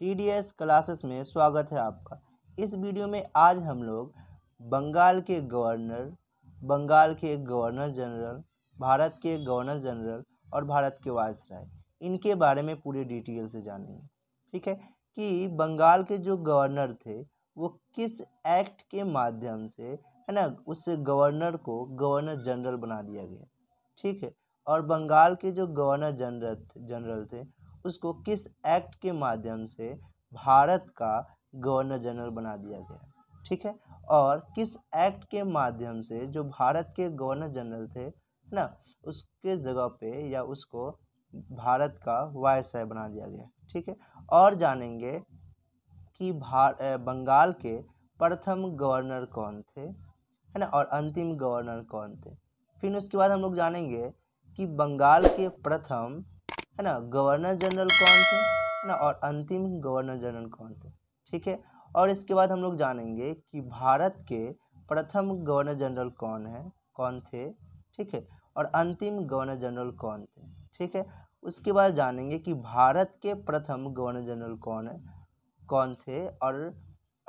T D S classes में स्वागत है आपका इस वीडियो में आज हम लोग बंगाल के गवर्नर बंगाल के गवर्नर जनरल भारत के गवर्नर जनरल और भारत के राय इनके बारे में पूरे डिटेल से जानेंगे ठीक है कि बंगाल के जो गवर्नर थे वो किस एक्ट के माध्यम से है ना उस गवर्नर को गवर्नर जनरल बना दिया गया ठीक है और बंगाल के जो गवर्नर जनरल जनरल थे उसको किस एक्ट के माध्यम से भारत का गवर्नर जनरल बना दिया गया ठीक है और किस एक्ट के माध्यम से जो भारत के गवर्नर जनरल थे ना उसके जगह पे या उसको भारत का वायस बना दिया गया ठीक है और जानेंगे कि भार बंगाल के प्रथम गवर्नर कौन थे है ना और अंतिम गवर्नर कौन थे फिर उसके बाद हम लोग जानेंगे कि बंगाल के प्रथम है ना गवर्नर जनरल कौन थे है ना और अंतिम गवर्नर जनरल कौन थे ठीक है और इसके बाद हम लोग जानेंगे कि भारत के प्रथम गवर्नर जनरल कौन है कौन थे ठीक है और अंतिम गवर्नर जनरल कौन थे ठीक है उसके बाद जानेंगे कि भारत के प्रथम गवर्नर जनरल कौन है कौन थे और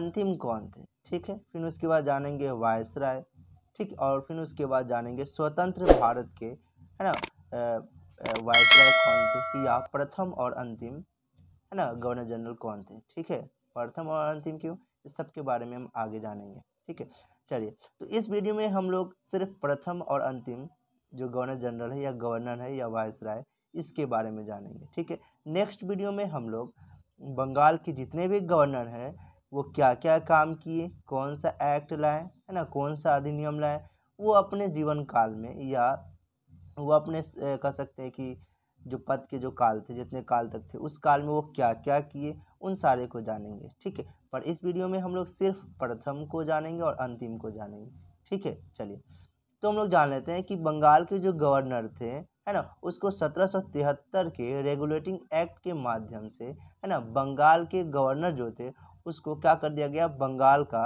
अंतिम कौन थे ठीक है फिर उसके बाद जानेंगे वायसराय ठीक और फिर उसके बाद जानेंगे स्वतंत्र भारत के है ना वाइस राय कौन थे या प्रथम और अंतिम है ना गवर्नर जनरल कौन थे ठीक है प्रथम और अंतिम क्यों इस सब के बारे में हम आगे जानेंगे ठीक है चलिए तो इस वीडियो में हम लोग सिर्फ प्रथम और अंतिम जो गवर्नर जनरल है या गवर्नर है या वाइस राय इसके बारे में जानेंगे ठीक है नेक्स्ट वीडियो में हम लोग बंगाल के जितने भी गवर्नर हैं वो क्या क्या काम किए कौन सा एक्ट लाए है ना कौन सा अधिनियम लाए वो अपने जीवन काल में या वो अपने कह सकते हैं कि जो पद के जो काल थे जितने काल तक थे उस काल में वो क्या क्या किए उन सारे को जानेंगे ठीक है पर इस वीडियो में हम लोग सिर्फ प्रथम को जानेंगे और अंतिम को जानेंगे ठीक है चलिए तो हम लोग जान लेते हैं कि बंगाल के जो गवर्नर थे है ना उसको सत्रह के रेगुलेटिंग एक्ट के माध्यम से है ना बंगाल के गवर्नर जो थे उसको क्या कर दिया गया बंगाल का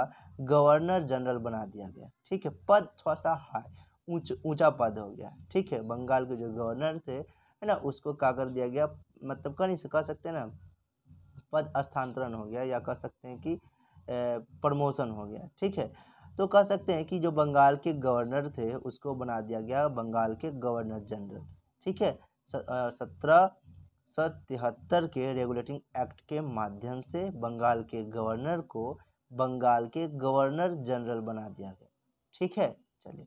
गवर्नर जनरल बना दिया गया ठीक है पद थोड़ा सा हाई ऊंच ऊंचा पद हो गया ठीक है बंगाल के जो गवर्नर थे है ना उसको क्या कर दिया गया मतलब कह नहीं कह सकते ना पद स्थानांतरण हो गया या कह सकते हैं कि प्रमोशन हो गया ठीक है तो कह सकते हैं कि जो बंगाल के गवर्नर थे उसको बना दिया गया बंगाल के गवर्नर जनरल ठीक है सत्रह सौ तिहत्तर के रेगुलेटिंग एक्ट के माध्यम से बंगाल के गवर्नर को बंगाल के गवर्नर जनरल बना दिया गया ठीक है चलिए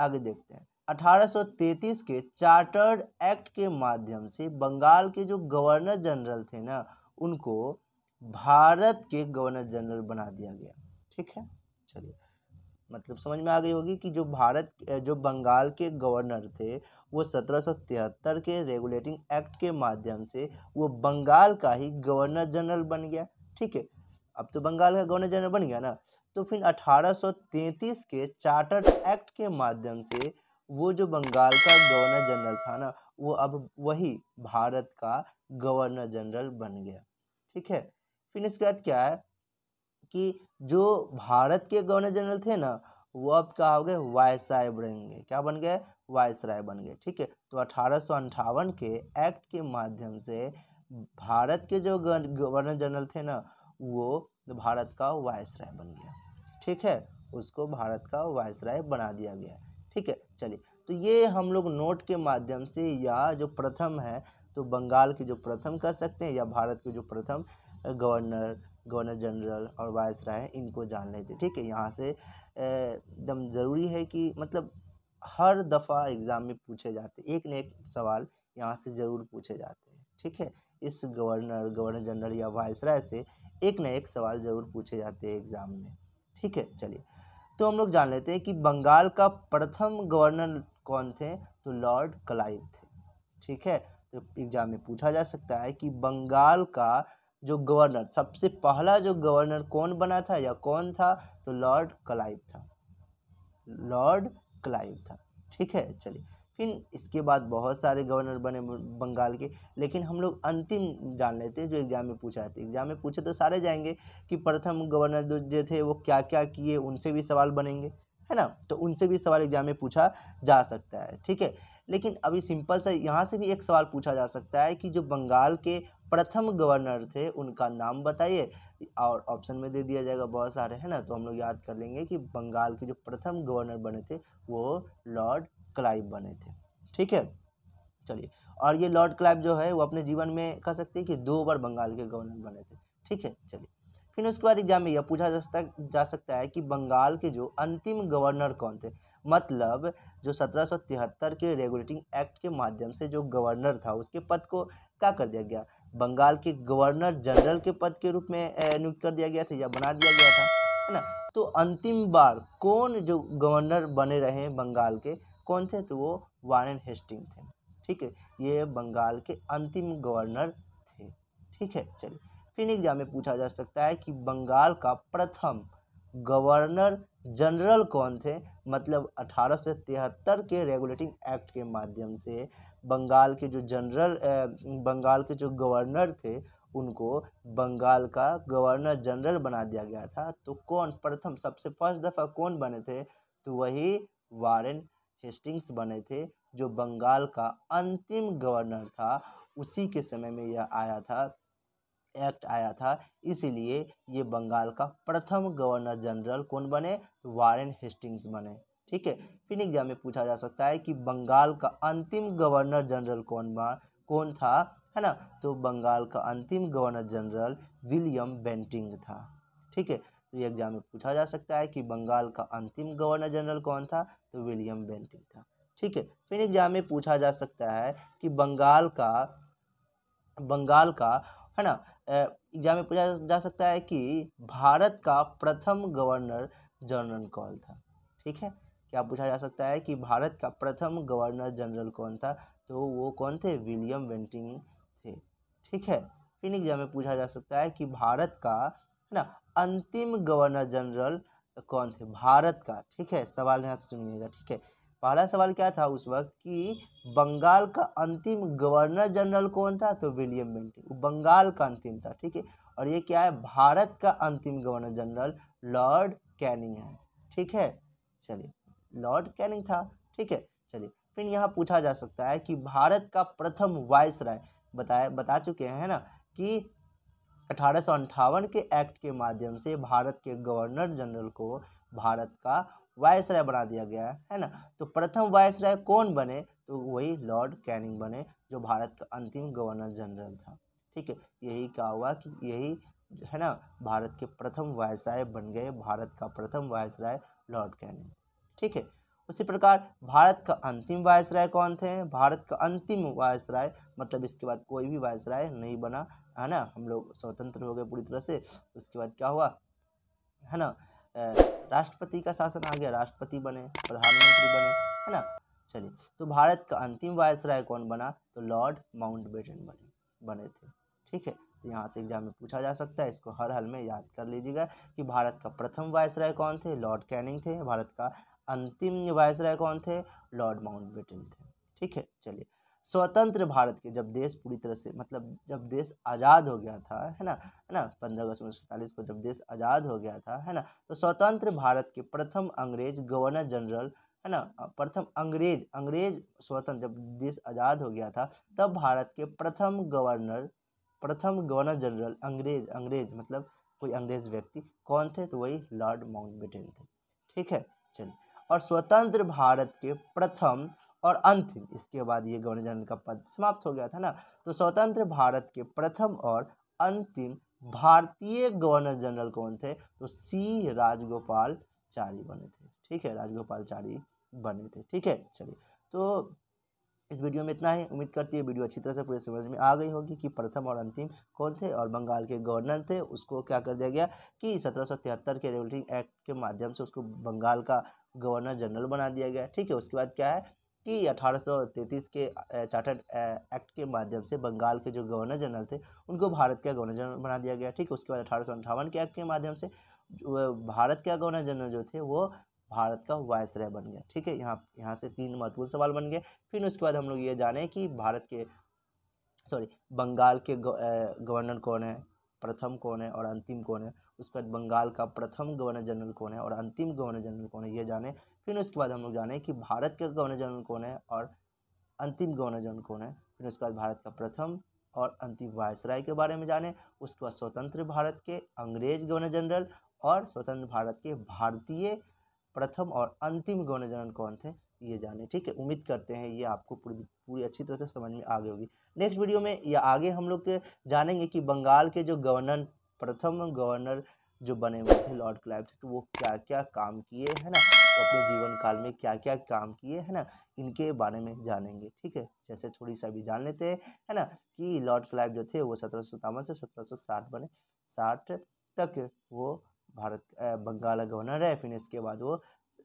आगे देखते हैं 1833 के चार्टर्ड एक्ट के माध्यम से बंगाल के जो गवर्नर जनरल थे ना उनको भारत के गवर्नर जनरल बना दिया गया ठीक है चलिए मतलब समझ में आ गई होगी कि जो भारत जो बंगाल के गवर्नर थे वो सत्रह के रेगुलेटिंग एक्ट के माध्यम से वो बंगाल का ही गवर्नर जनरल बन गया ठीक है अब तो बंगाल का गवर्नर जनरल बन गया ना तो फिर 1833 के चार्टर्ड एक्ट के माध्यम से वो जो बंगाल का गवर्नर जनरल था ना वो अब वही भारत का गवर्नर जनरल बन गया ठीक है फिर इसके बाद क्या है कि जो भारत के गवर्नर जनरल थे ना वो अब क्या हो गए वायसराय बन गए क्या बन गए वायसराय बन गए ठीक है तो अठारह के एक्ट के माध्यम से भारत के जो गवर्नर जनरल थे ना वो भारत का वायसराय बन गया ठीक है उसको भारत का वायसराय बना दिया गया ठीक है चलिए तो ये हम लोग नोट के माध्यम से या जो प्रथम है तो बंगाल की जो प्रथम कह सकते हैं या भारत के जो प्रथम गवर्नर गवर्नर जनरल और वायस राय इनको जान लेते ठीक है यहाँ से एकदम ज़रूरी है कि मतलब हर दफ़ा एग्ज़ाम में पूछे जाते एक न एक सवाल यहाँ से ज़रूर पूछे जाते हैं ठीक है इस गवर्नर गवर्नर जनरल या वायस राय से एक न एक सवाल ज़रूर पूछे जाते हैं एग्ज़ाम में ठीक है चलिए तो हम लोग जान लेते हैं कि बंगाल का प्रथम गवर्नर कौन थे तो लॉर्ड क्लाइव थे ठीक है तो एग्जाम में पूछा जा सकता है कि बंगाल का जो गवर्नर सबसे पहला जो गवर्नर कौन बना था या कौन था तो लॉर्ड क्लाइव था लॉर्ड क्लाइव था ठीक है चलिए फिर इसके बाद बहुत सारे गवर्नर बने बंगाल के लेकिन हम लोग अंतिम जान लेते हैं जो एग्ज़ाम में पूछा था एग्ज़ाम में पूछे तो सारे जाएंगे कि प्रथम गवर्नर जो, जो थे वो क्या क्या किए उनसे भी सवाल बनेंगे है ना तो उनसे भी सवाल एग्ज़ाम में पूछा जा सकता है ठीक है लेकिन अभी सिंपल सा यहाँ से भी एक सवाल पूछा जा सकता है कि जो बंगाल के प्रथम गवर्नर थे उनका नाम बताइए और ऑप्शन में दे दिया जाएगा बहुत सारे है ना तो हम लोग याद कर लेंगे कि बंगाल के जो प्रथम गवर्नर बने थे वो लॉर्ड क्लाइव बने थे ठीक है चलिए और ये लॉर्ड क्लाइव जो है वो अपने जीवन में कह सकते हैं कि दो बार बंगाल के गवर्नर बने थे ठीक है चलिए फिर उसके बाद एग्जाम में यह पूछा जा सकता जा सकता है कि बंगाल के जो अंतिम गवर्नर कौन थे मतलब जो सत्रह के रेगुलेटिंग एक्ट के माध्यम से जो गवर्नर था उसके पद को क्या कर दिया गया बंगाल के गवर्नर जनरल के पद के रूप में नियुक्त कर दिया गया था या बना दिया गया था है ना तो अंतिम बार कौन जो गवर्नर बने रहे बंगाल के कौन थे तो वो वारेन हेस्टिंग थे ठीक है ये बंगाल के अंतिम गवर्नर थे ठीक है चलिए फिर एग्जाम में पूछा जा सकता है कि बंगाल का प्रथम गवर्नर जनरल कौन थे मतलब अठारह के रेगुलेटिंग एक्ट के माध्यम से बंगाल के जो जनरल बंगाल के जो गवर्नर थे उनको बंगाल का गवर्नर जनरल बना दिया गया था तो कौन प्रथम सबसे फर्स्ट दफ़ा कौन बने थे तो वही वारेन हेस्टिंग्स बने थे जो बंगाल का अंतिम गवर्नर था उसी के समय में यह आया था एक्ट आया था इसीलिए ये बंगाल का प्रथम गवर्नर जनरल कौन बने वारेन हेस्टिंग्स बने ठीक है फिर एग्जाम में पूछा जा सकता है कि बंगाल का अंतिम गवर्नर जनरल कौन बा कौन था है ना तो बंगाल का अंतिम गवर्नर जनरल विलियम बेंटिंग था ठीक है तो ये एग्जाम में पूछा जा सकता है कि बंगाल का अंतिम गवर्नर जनरल कौन था तो विलियम बेंटिक था ठीक है फिर एग्जाम में पूछा जा सकता है कि बंगाल का बंगाल का है ना एग्जाम में पूछा जा सकता है कि भारत का प्रथम गवर्नर जनरल कौन था ठीक है क्या पूछा जा सकता है कि भारत का प्रथम गवर्नर जनरल कौन था तो वो कौन थे विलियम बेंटिंग थे ठीक है फिर एग्जाम में पूछा जा सकता है कि भारत का है ना अंतिम गवर्नर जनरल कौन थे भारत का ठीक है सवाल यहाँ से सुनिएगा ठीक है पहला सवाल क्या था उस वक्त कि बंगाल का अंतिम गवर्नर जनरल कौन था तो विलियम वो बंगाल का अंतिम था ठीक है और ये क्या है भारत का अंतिम गवर्नर जनरल लॉर्ड कैनिंग है ठीक है चलिए लॉर्ड कैनिंग था ठीक है चलिए फिर यहाँ पूछा जा सकता है कि भारत का प्रथम वाइस राय बताया बता चुके हैं ना कि अठारह के एक्ट के माध्यम से भारत के गवर्नर जनरल को भारत का वायसराय बना दिया गया है ना तो प्रथम वायसराय कौन बने तो वही लॉर्ड कैनिंग बने जो भारत का अंतिम गवर्नर जनरल था ठीक है यही कहा हुआ कि यही है ना भारत के प्रथम वायसराय बन गए भारत का प्रथम वायसराय लॉर्ड कैनिंग ठीक है उसी प्रकार भारत का अंतिम वायस राय कौन थे भारत का अंतिम राय मतलब इसके बाद कोई भी राय नहीं बना है ना हम लोग स्वतंत्र हो गए पूरी तरह से उसके बाद क्या हुआ है ना राष्ट्रपति का शासन आ गया राष्ट्रपति बने प्रधानमंत्री बने है ना चलिए तो भारत का अंतिम वायस राय कौन बना तो लॉर्ड माउंटबेटन बने बने थे ठीक है तो यहाँ से एग्जाम में पूछा जा सकता है इसको हर हाल में याद कर लीजिएगा कि भारत का प्रथम वायस राय कौन थे लॉर्ड कैनिंग थे भारत का अंतिम वायसराय कौन थे लॉर्ड माउंटबेटन थे ठीक है चलिए स्वतंत्र भारत के जब देश पूरी तरह से मतलब जब देश आज़ाद हो गया था है ना है ना पंद्रह अगस्त उन्नीस को जब देश आज़ाद हो गया था है ना तो स्वतंत्र भारत के प्रथम अंग्रेज गवर्नर जनरल है ना प्रथम अंग्रेज अंग्रेज स्वतंत्र जब देश आज़ाद हो गया था तब भारत के प्रथम गवर्नर प्रथम गवर्नर जनरल अंग्रेज अंग्रेज मतलब कोई अंग्रेज व्यक्ति कौन थे तो वही लॉर्ड माउंट थे ठीक है चलिए और स्वतंत्र भारत के प्रथम और अंतिम इसके बाद ये गवर्नर जनरल का पद समाप्त हो गया था ना तो स्वतंत्र भारत के प्रथम और अंतिम भारतीय गवर्नर जनरल कौन थे तो सी राजगोपाल चारी बने थे ठीक है राजगोपाल चारी बने थे ठीक है चलिए तो इस वीडियो में इतना ही उम्मीद करती है वीडियो अच्छी तरह से पूरे समझ में आ गई होगी कि प्रथम और अंतिम कौन थे और बंगाल के गवर्नर थे उसको क्या कर दिया गया कि सत्रह सौ तिहत्तर के रेवल्टिंग एक्ट के माध्यम से उसको बंगाल का गवर्नर जनरल बना दिया गया ठीक है उसके बाद क्या है कि 1833 के चार्टर्ड एक्ट के माध्यम से बंगाल के जो गवर्नर जनरल थे उनको भारत का गवर्नर जनरल बना दिया गया ठीक है उसके बाद अठारह के एक्ट के माध्यम से भारत का गवर्नर जनरल जो थे वो भारत का वायस बन गया ठीक है यहाँ यहाँ से तीन महत्वपूर्ण सवाल बन गए फिर उसके बाद हम लोग ये जाने कि भारत के सॉरी बंगाल के गवर्नर कौन है प्रथम कौन है और अंतिम कौन है उसके बाद बंगाल का प्रथम गवर्नर जनरल कौन है और अंतिम गवर्नर जनरल कौन है ये जाने फिर उसके बाद हम लोग जाने कि भारत का गवर्नर जनरल कौन है और अंतिम गवर्नर जनरल कौन है फिर उसके बाद भारत का प्रथम और अंतिम वायसराय के बारे में जाने उसके बाद स्वतंत्र भारत के अंग्रेज गवर्नर जनरल और स्वतंत्र भारत के भारतीय प्रथम और अंतिम गवर्नर जनरल कौन थे ये जाने ठीक है उम्मीद करते हैं ये आपको पूरी पूरी अच्छी तरह से समझ में आ गई होगी नेक्स्ट वीडियो में या आगे हम लोग जानेंगे कि बंगाल के जो गवर्नर प्रथम गवर्नर जो बने हुए थे लॉर्ड क्लाइव थे तो वो क्या क्या काम किए है ना तो अपने जीवन काल में क्या क्या काम किए है ना इनके बारे में जानेंगे ठीक है जैसे थोड़ी सा भी जान लेते हैं है ना कि लॉर्ड क्लाइव जो थे वो सत्रह से सत्रह बने साठ तक वो भारत बंगाल का गवर्नर है फिर इसके बाद वो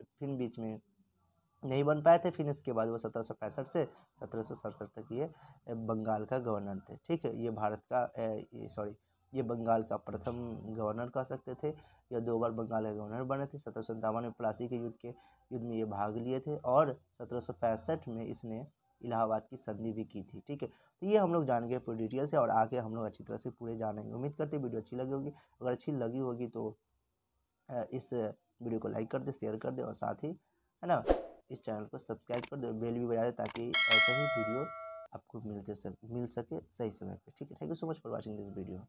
फिर बीच में नहीं बन पाए थे फिर इसके बाद वो सत्रह से सत्रह तक ये बंगाल का गवर्नर थे ठीक है ये भारत का सॉरी ये बंगाल का प्रथम गवर्नर कह सकते थे या दो बार बंगाल के गवर्नर बने थे सत्रह सौ सत्तावन में प्लासी के युद्ध के युद्ध में ये भाग लिए थे और सत्रह सौ पैंसठ में इसने इलाहाबाद की संधि भी की थी ठीक है तो ये हम लोग जान गए पूरी डिटेल से और आके हम लोग अच्छी तरह से पूरे जानेंगे उम्मीद करते वीडियो अच्छी लगी होगी अगर अच्छी लगी होगी तो इस वीडियो को लाइक कर दे शेयर कर दे और साथ ही है ना इस चैनल को सब्सक्राइब कर दे बेल भी बजा दे ताकि ऐसा ही वीडियो आपको मिलते सक मिल सके सही समय पे ठीक है thank you so much for watching this video